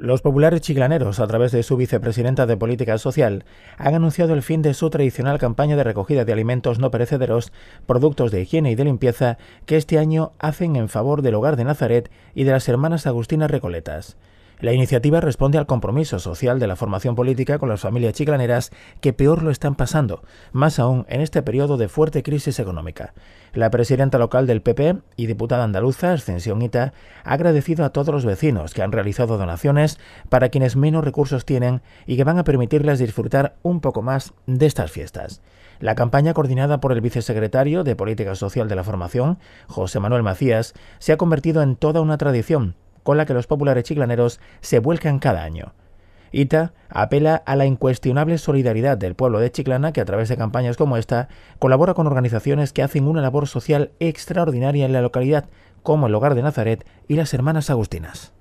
Los populares chiglaneros, a través de su vicepresidenta de Política Social, han anunciado el fin de su tradicional campaña de recogida de alimentos no perecederos, productos de higiene y de limpieza que este año hacen en favor del hogar de Nazaret y de las hermanas agustinas recoletas. La iniciativa responde al compromiso social de la formación política con las familias chiclaneras que peor lo están pasando, más aún en este periodo de fuerte crisis económica. La presidenta local del PP y diputada andaluza, Ascensión Ita, ha agradecido a todos los vecinos que han realizado donaciones para quienes menos recursos tienen y que van a permitirles disfrutar un poco más de estas fiestas. La campaña coordinada por el vicesecretario de Política Social de la Formación, José Manuel Macías, se ha convertido en toda una tradición con la que los populares chiclaneros se vuelcan cada año. Ita apela a la incuestionable solidaridad del pueblo de Chiclana que a través de campañas como esta colabora con organizaciones que hacen una labor social extraordinaria en la localidad, como el Hogar de Nazaret y las Hermanas Agustinas.